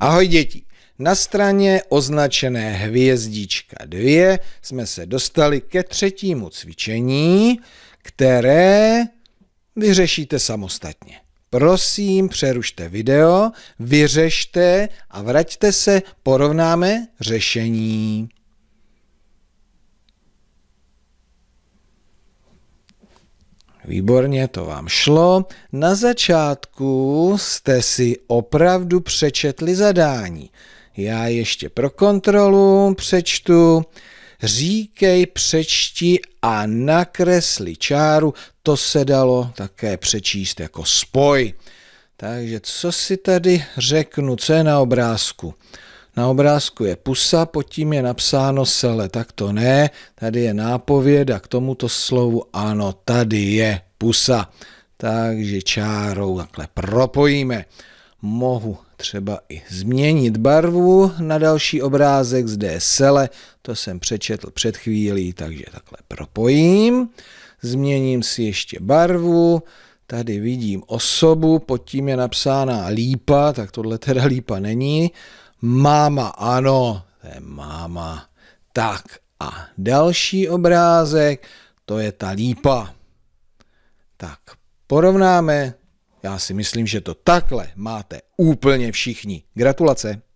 Ahoj děti! Na straně označené hvězdička 2 jsme se dostali ke třetímu cvičení, které vyřešíte samostatně. Prosím, přerušte video, vyřešte a vraťte se, porovnáme řešení. Výborně, to vám šlo. Na začátku jste si opravdu přečetli zadání. Já ještě pro kontrolu přečtu. Říkej, přečti a nakresli čáru. To se dalo také přečíst jako spoj. Takže co si tady řeknu, co je na obrázku? Na obrázku je pusa, pod tím je napsáno sele, tak to ne, tady je nápověda k tomuto slovu, ano, tady je pusa. Takže čárou takhle propojíme. Mohu třeba i změnit barvu na další obrázek, zde je sele, to jsem přečetl před chvílí, takže takhle propojím. Změním si ještě barvu, tady vidím osobu, pod tím je napsána lípa, tak tohle teda lípa není, Máma, ano, to je máma. Tak a další obrázek, to je ta lípa. Tak, porovnáme. Já si myslím, že to takhle máte úplně všichni. Gratulace.